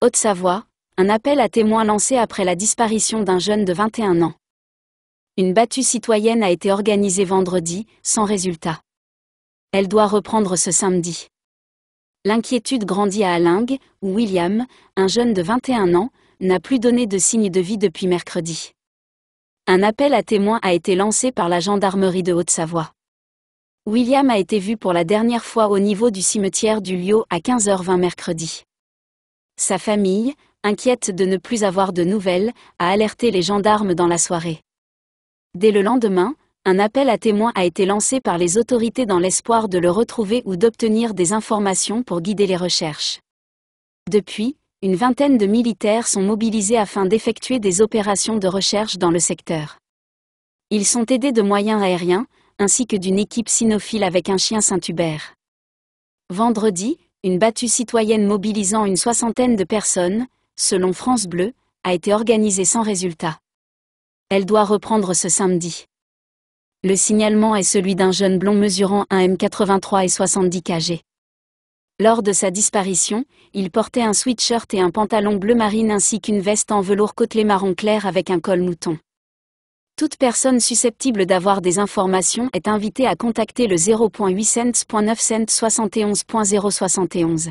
Haute-Savoie, un appel à témoins lancé après la disparition d'un jeune de 21 ans. Une battue citoyenne a été organisée vendredi, sans résultat. Elle doit reprendre ce samedi. L'inquiétude grandit à Alingue, où William, un jeune de 21 ans, n'a plus donné de signe de vie depuis mercredi. Un appel à témoins a été lancé par la gendarmerie de Haute-Savoie. William a été vu pour la dernière fois au niveau du cimetière du Lieu à 15h20 mercredi. Sa famille, inquiète de ne plus avoir de nouvelles, a alerté les gendarmes dans la soirée. Dès le lendemain, un appel à témoins a été lancé par les autorités dans l'espoir de le retrouver ou d'obtenir des informations pour guider les recherches. Depuis, une vingtaine de militaires sont mobilisés afin d'effectuer des opérations de recherche dans le secteur. Ils sont aidés de moyens aériens, ainsi que d'une équipe cynophile avec un chien Saint-Hubert. Vendredi, une battue citoyenne mobilisant une soixantaine de personnes, selon France Bleu, a été organisée sans résultat. Elle doit reprendre ce samedi. Le signalement est celui d'un jeune blond mesurant 1 M83 et 70 kg. Lors de sa disparition, il portait un sweatshirt et un pantalon bleu marine ainsi qu'une veste en velours côtelé marron clair avec un col mouton. Toute personne susceptible d'avoir des informations est invitée à contacter le 0.8 cents.9 cents 71.071.